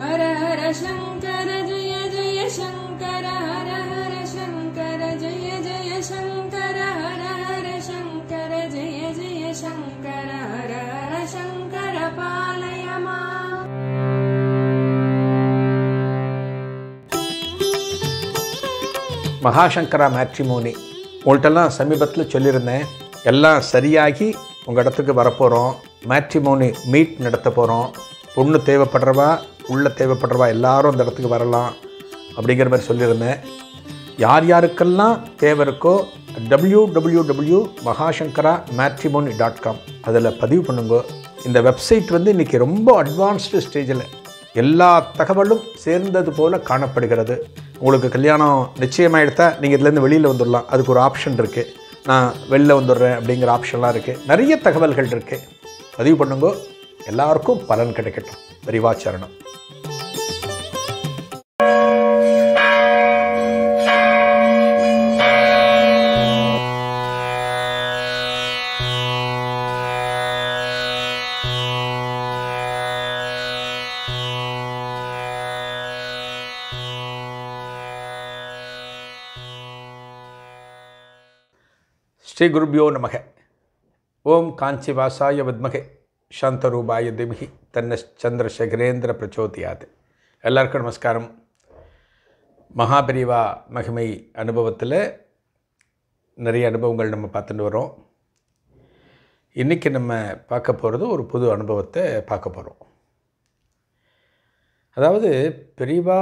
மகாசங்கரா ஹர சங்கர ஜெய மகாசங்கரா மேட்ரிமோனி உங்கள்கிட்டலாம் சமீபத்தில் சொல்லியிருந்தேன் எல்லாம் சரியாகி உங்கள் இடத்துக்கு வரப்போகிறோம் மேட்ரிமோனி மீட் நடத்த போகிறோம் பொண்ணு தேவைப்படுறவா உள்ள தேவைப்படுறவா எல்லாரும் அந்த இடத்துக்கு வரலாம் அப்படிங்கிற மாதிரி சொல்லியிருந்தேன் யார் யாருக்கெல்லாம் தேவை இருக்கோ W W W Mahasankara matrimony dot com அதில் பதிவு பண்ணுங்க இந்த வெப்சைட் வந்து இன்றைக்கி ரொம்ப அட்வான்ஸ்டு ஸ்டேஜில் எல்லா தகவலும் சேர்ந்தது போல் காணப்படுகிறது உங்களுக்கு கல்யாணம் நிச்சயமாகிடுத்தா நீங்கள் இதுலேருந்து வெளியில் வந்துடலாம் அதுக்கு ஒரு ஆப்ஷன் இருக்குது நான் வெளில வந்துடுறேன் அப்படிங்கிற ஆப்ஷன்லாம் இருக்குது நிறைய தகவல்கள் இருக்குது பதிவு பண்ணுங்க எல்லாருக்கும் பலன் கிடைக்கட்டும் விரிவாச்சரணம் ஸ்ரீ குருபியோ நமக ஓம் காஞ்சி வாசாய வித்மகே சாந்தரூபாய திமிகி தன்ன சந்திரசேகரேந்திர பிரச்சோதியாது எல்லாருக்கும் நமஸ்காரம் மகாபிரிவா மகிமை அனுபவத்தில் நிறைய அனுபவங்கள் நம்ம பார்த்துட்டு வரோம் இன்றைக்கி நம்ம பார்க்க போகிறது ஒரு புது அனுபவத்தை பார்க்க போகிறோம் அதாவது பிரிவா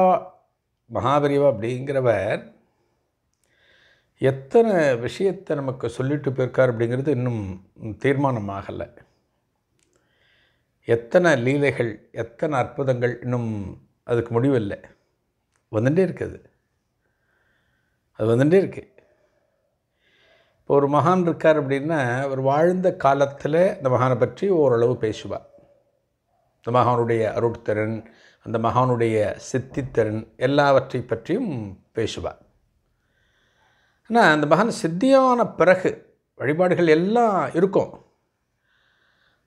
மகாபெரிவா அப்படிங்கிறவர் எத்தனை விஷயத்தை நமக்கு சொல்லிட்டு போயிருக்கார் அப்படிங்கிறது இன்னும் தீர்மானமாகலை எத்தனை லீலைகள் எத்தனை அற்புதங்கள் இன்னும் அதுக்கு முடிவில்லை வந்துட்டே இருக்குது அது வந்துட்டே இருக்கு இப்போ ஒரு மகான் இருக்கார் அப்படின்னா அவர் வாழ்ந்த காலத்தில் அந்த மகானை பற்றி ஓரளவு பேசுவார் இந்த மகானுடைய அருட்திறன் அந்த மகானுடைய சித்தித்திறன் எல்லாவற்றை பற்றியும் பேசுவார் ஆனால் அந்த மகன் சித்தியான பிறகு வழிபாடுகள் எல்லாம் இருக்கும்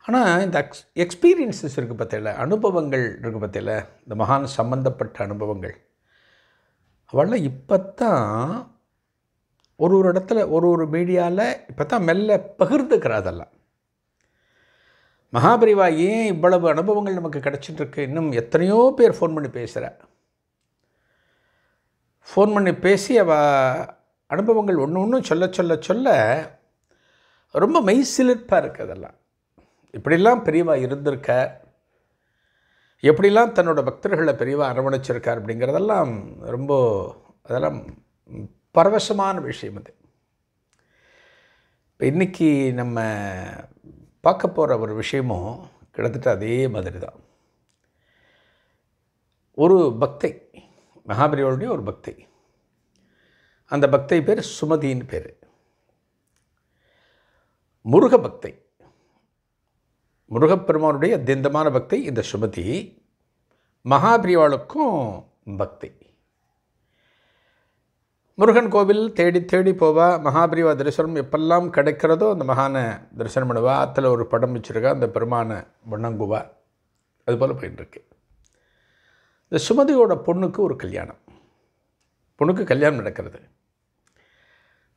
ஆனால் இந்த எக்ஸ் எக்ஸ்பீரியன்ஸஸ் இருக்குது பார்த்தியில் அனுபவங்கள் இருக்குது பார்த்தியில் இந்த மகான் சம்மந்தப்பட்ட அனுபவங்கள் அவெல்லாம் இப்போ தான் ஒரு ஒரு இடத்துல ஒரு ஒரு மீடியாவில் இப்போ தான் மெல்ல பகிர்ந்துக்கிறா அதெல்லாம் மகாபரிவா ஏன் இவ்வளவு அனுபவங்கள் நமக்கு கிடச்சிட்டுருக்கு இன்னும் எத்தனையோ பேர் ஃபோன் பண்ணி பேசுகிற ஃபோன் பண்ணி பேசி அவள் அனுபவங்கள் ஒன்று ஒன்றும் சொல்ல சொல்ல சொல்ல ரொம்ப மெய்சிலிர்ப்பாக இருக்குது அதெல்லாம் இப்படிலாம் பெரியவா இருந்திருக்க எப்படிலாம் தன்னோட பக்தர்களை பெரியவா அரவணைச்சிருக்கார் அப்படிங்கிறதெல்லாம் ரொம்ப அதெல்லாம் பரவசமான விஷயம் அது இப்போ இன்றைக்கி நம்ம பார்க்க போகிற ஒரு விஷயமும் கிட்டத்தட்ட அதே மாதிரி தான் ஒரு பக்தை மகாபரியோடைய ஒரு பக்தை அந்த பக்தை பேர் சுமதியின் பேர் முருக பக்தை முருகப்பெருமானுடைய திந்தமான பக்தை இந்த சுமதி மகாபிரிவாளுக்கும் பக்தி முருகன் கோவில் தேடி தேடி போவா மகாபிரிவா தரிசனம் எப்பெல்லாம் கிடைக்கிறதோ அந்த மகானை தரிசனம் பண்ணுவா அத்தில் ஒரு படம் வச்சுருக்கா அந்த பெருமானை வணங்குவா அதுபோல் போயிட்டுருக்கு இந்த சுமதியோட பொண்ணுக்கு ஒரு கல்யாணம் பொண்ணுக்கு கல்யாணம் நடக்கிறது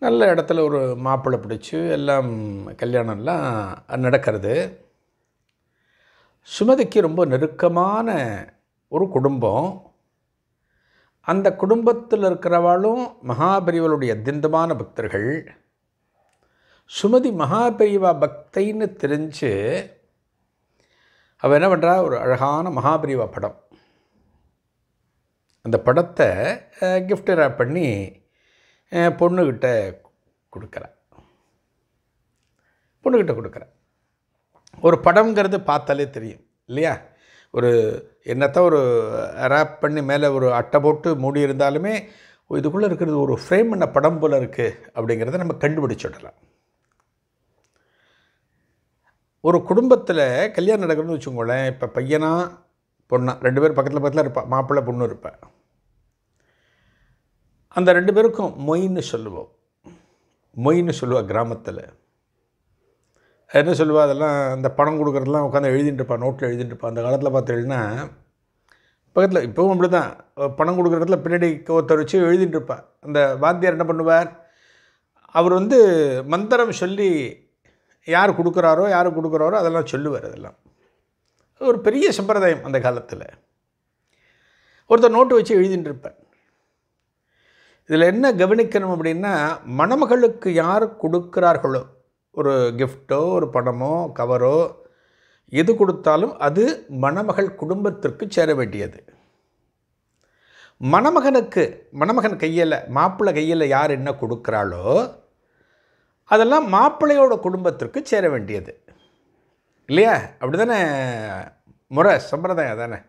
நல்ல இடத்துல ஒரு மாப்பிள்ளை பிடிச்சி எல்லாம் கல்யாணம்லாம் நடக்கிறது சுமதிக்கு ரொம்ப நெருக்கமான ஒரு குடும்பம் அந்த குடும்பத்தில் இருக்கிறவாளும் மகாபெரிவளுடைய அத்தியந்தமான பக்தர்கள் சுமதி மகாபெரிவா பக்தைன்னு தெரிஞ்சு அவள் என்ன பண்ணுறா ஒரு அழகான மகாபிரிவா படம் அந்த படத்தை கிஃப்ட் ரேப் பண்ணி பொண்ணுக்கிட்ட கொடுக்குறேன் பொண்ணுக்கிட்ட கொடுக்குறேன் ஒரு படம்ங்கிறது பார்த்தாலே தெரியும் இல்லையா ஒரு என்னத்தான் ஒரு ரேப் பண்ணி மேலே ஒரு அட்டை போட்டு மூடி இருந்தாலுமே இதுக்குள்ளே இருக்கிறது ஒரு ஃப்ரேம் என்ன படம் போல் இருக்குது அப்படிங்கிறத நம்ம கண்டுபிடிச்சிடலாம் ஒரு குடும்பத்தில் கல்யாணம் நடக்கணும்னு வச்சுக்கோங்களேன் இப்போ பையனா பொண்ணா ரெண்டு பேர் பக்கத்தில் பக்கத்தில் இருப்பாள் மாப்பிள்ளை பொண்ணு இருப்பேன் அந்த ரெண்டு பேருக்கும் மொயின்னு சொல்லுவோம் மொயின்னு சொல்லுவாள் கிராமத்தில் என்ன சொல்லுவா அதெல்லாம் அந்த பணம் கொடுக்குறதுலாம் உட்காந்து எழுதிட்டுருப்பா நோட்டில் எழுதிட்டுருப்பா அந்த காலத்தில் பார்த்தீங்கன்னா பக்கத்தில் இப்போவும் அப்படி தான் பணம் கொடுக்குறதுல பின்னாடி ஒருத்தர் வச்சு எழுதிட்டுருப்பா அந்த வாத்தியார் என்ன பண்ணுவார் அவர் வந்து மந்திரம் சொல்லி யார் கொடுக்குறாரோ யார் கொடுக்குறாரோ அதெல்லாம் சொல்லுவார் அதெல்லாம் ஒரு பெரிய சம்பிரதாயம் அந்த காலத்தில் ஒருத்தர் நோட்டு வச்சு எழுதிட்டுருப்பேன் இதில் என்ன கவனிக்கணும் அப்படின்னா மணமகளுக்கு யார் கொடுக்குறார்களோ ஒரு கிஃப்ட்டோ ஒரு பணமோ கவரோ எது கொடுத்தாலும் அது மணமகள் குடும்பத்திற்கு சேர வேண்டியது மணமகனுக்கு மணமகன் கையில் மாப்பிள்ளை கையில் யார் என்ன கொடுக்குறாளோ அதெல்லாம் மாப்பிள்ளையோட குடும்பத்திற்கு சேர வேண்டியது இல்லையா அப்படி தானே முறை சம்பிரதாயம் தானே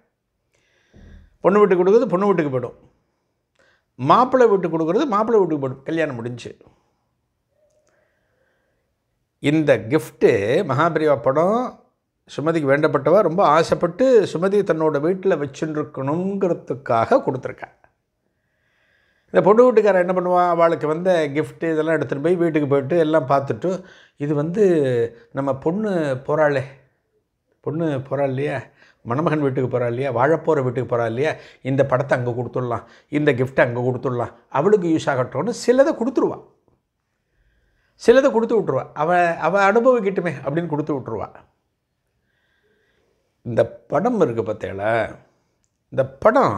பொண்ணு வீட்டுக்கு கொடுக்குறது பொண்ணு வீட்டுக்கு போய்டும் மாப்பிள்ளை வீட்டுக்கு கொடுக்குறது மாப்பிள்ளை வீட்டுக்கு போட்டு கல்யாணம் முடிஞ்சு இந்த கிஃப்ட்டு மகாபிரிவா படம் சுமதிக்கு வேண்டப்பட்டவா ரொம்ப ஆசைப்பட்டு சுமதி தன்னோட வீட்டில் வச்சுருக்கணுங்கிறதுக்காக கொடுத்துருக்கா இந்த பொண்ணு வீட்டுக்காரர் என்ன பண்ணுவான் அவளுக்கு வந்த கிஃப்ட்டு இதெல்லாம் எடுத்துகிட்டு போய் வீட்டுக்கு போய்ட்டு எல்லாம் பார்த்துட்டு இது வந்து நம்ம பொண்ணு போகிறாளே பொண்ணு போகிறாள் இல்லையா மணமகன் வீட்டுக்கு போகிறா இல்லையா வாழப்போகிற வீட்டுக்கு போகிறா இல்லையா இந்த படத்தை அங்கே கொடுத்துடலாம் இந்த கிஃப்ட்டை அங்கே கொடுத்துடலாம் அவளுக்கு யூஸ் ஆகட்டும்னு சிலதை கொடுத்துருவா சிலதை கொடுத்து விட்ருவா அவள் அவள் அனுபவிக்கட்டுமே அப்படின்னு கொடுத்து விட்ருவா இந்த படம் இருக்குது பார்த்தேல இந்த படம்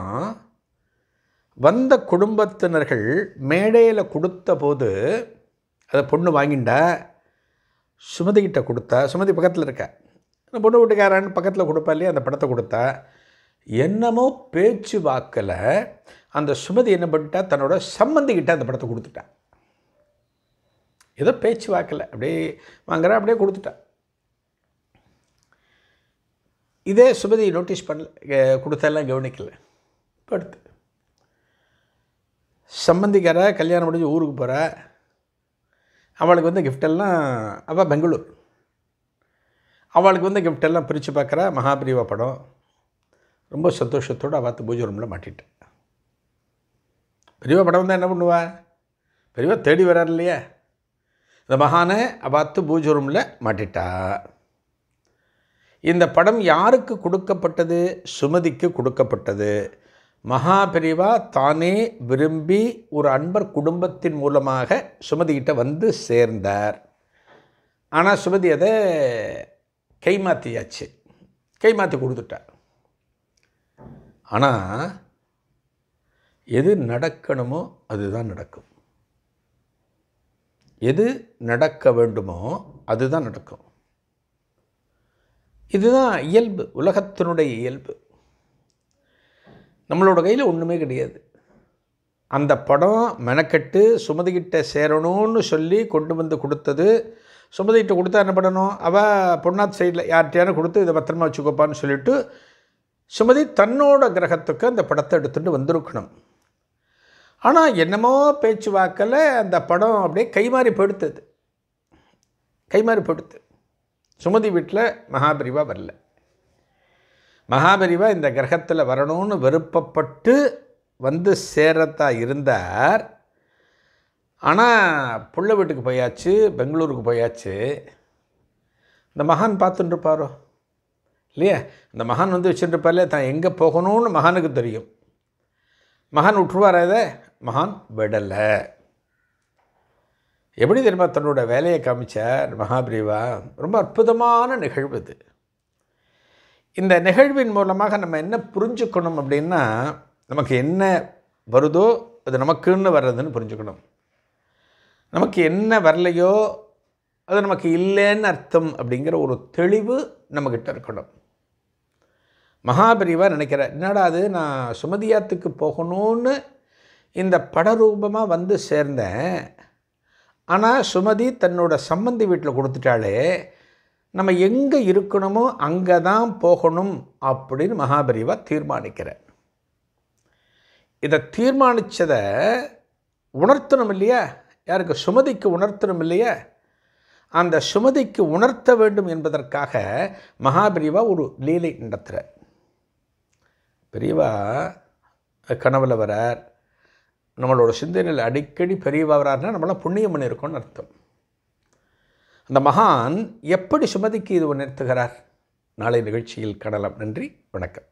வந்த குடும்பத்தினர்கள் மேடையில் கொடுத்த போது அதை பொண்ணு வாங்கிண்டா சுமதிக்கிட்ட கொடுத்தா சுமதி பக்கத்தில் இருக்கா இந்த பொண்ணு வீட்டுக்காரன் பக்கத்தில் கொடுப்பா இல்லையா அந்த படத்தை கொடுத்தா என்னமோ பேச்சு வாக்கில் அந்த சுமதி என்ன பண்ணிட்டா தன்னோட சம்மந்திக்கிட்ட அந்த படத்தை கொடுத்துட்டா ஏதோ பேச்சு வாக்கில் அப்படியே வாங்குறா அப்படியே கொடுத்துட்டா இதே சுமதி நோட்டீஸ் பண்ணல கொடுத்தாலாம் கவனிக்கல படுத்து சம்மந்திக்கார கல்யாணம் முடிஞ்சு ஊருக்கு போகிற அவளுக்கு வந்து கிஃப்டெல்லாம் அவள் பெங்களூர் அவளுக்கு வந்து கிஃப்ட் எல்லாம் பிரித்து பார்க்குற மகாபிரிவா படம் ரொம்ப சந்தோஷத்தோடு பார்த்து பூஜை ரூமில் மாட்டிட்டேன் பெரியவா படம் தான் என்ன பண்ணுவா பெரியவா தேடி வரார் இல்லையா இந்த மகானை அவாத்து பூஜை ரூமில் மாட்டிட்டா இந்த படம் யாருக்கு கொடுக்கப்பட்டது சுமதிக்கு கொடுக்கப்பட்டது மகா பிரிவா தானே விரும்பி ஒரு அன்பர் குடும்பத்தின் மூலமாக சுமதிக்கிட்ட வந்து சேர்ந்தார் ஆனால் சுமதி அதை கை மாற்றியாச்சு கை மாற்றி கொடுத்துட்டார் ஆனால் எது நடக்கணுமோ அதுதான் நடக்கும் எது நடக்க வேண்டுமோ அதுதான் நடக்கும் இதுதான் இயல்பு உலகத்தினுடைய இயல்பு நம்மளோட கையில் ஒன்றுமே கிடையாது அந்த படம் மெனக்கெட்டு சுமதிக்கிட்ட சேரணும்னு சொல்லி கொண்டு வந்து கொடுத்தது சுமதிகிட்ட கொடுத்தா என்ன பண்ணணும் அவள் பொன்னாத் சைடில் யார்கிட்டையான கொடுத்து இதை பத்திரமா வச்சுக்கோப்பான்னு சொல்லிவிட்டு சுமதி தன்னோட கிரகத்துக்கு அந்த படத்தை எடுத்துகிட்டு வந்திருக்கணும் ஆனால் என்னமோ பேச்சு வாக்கில் அந்த படம் அப்படியே கைமாறி போடுத்தது கைமாறி போயிடுத்து சுமதி வீட்டில் மகாபிரிவாக வரல மகாபரிவா இந்த கிரகத்தில் வரணும்னு விருப்பப்பட்டு வந்து சேரத்தா இருந்தார் ஆனால் புள்ள வீட்டுக்கு போயாச்சு பெங்களூருக்கு போயாச்சு இந்த மகான் பார்த்துட்டு இருப்பாரோ இல்லையா இந்த மகான் வந்து வச்சுட்டுருப்பார்ல தான் எங்கே போகணும்னு மகானுக்கு தெரியும் மகான் விட்டுருவாரா இதை மகான் விடலை எப்படி தெரியுமா தன்னோட வேலையை காமிச்சார் மகாபிரிவா ரொம்ப அற்புதமான நிகழ்வு இது இந்த நிகழ்வின் மூலமாக நம்ம என்ன புரிஞ்சுக்கணும் அப்படின்னா நமக்கு என்ன வருதோ அது நமக்குன்னு வர்றதுன்னு புரிஞ்சுக்கணும் நமக்கு என்ன வரலையோ அது நமக்கு இல்லைன்னு அர்த்தம் அப்படிங்கிற ஒரு தெளிவு நம்மக்கிட்ட இருக்கணும் மகாபிரிவாக நினைக்கிற என்னடா அது நான் சுமதியாத்துக்கு போகணும்னு இந்த படரூபமாக வந்து சேர்ந்தேன் ஆனால் சுமதி தன்னோட சம்மந்தி வீட்டில் கொடுத்துட்டாலே நம்ம எங்கே இருக்கணுமோ அங்கே தான் போகணும் அப்படின்னு மகாபிரிவாக தீர்மானிக்கிற இதை தீர்மானித்ததை உணர்த்தணும் இல்லையா யாருக்கு சுமதிக்கு உணர்த்தணும் இல்லையே அந்த சுமதிக்கு உணர்த்த வேண்டும் என்பதற்காக மகாபிரிவா ஒரு லீலை நடத்துகிறார் பெரியவா கனவில் வரார் நம்மளோட சிந்தனையில் அடிக்கடி பெரியவா வரார்னா நம்மளாம் புண்ணியம் பண்ணியிருக்கோம்னு அர்த்தம் அந்த மகான் எப்படி சுமதிக்கு இது உணர்த்துகிறார் நாளை நிகழ்ச்சியில் கடலாம் நன்றி வணக்கம்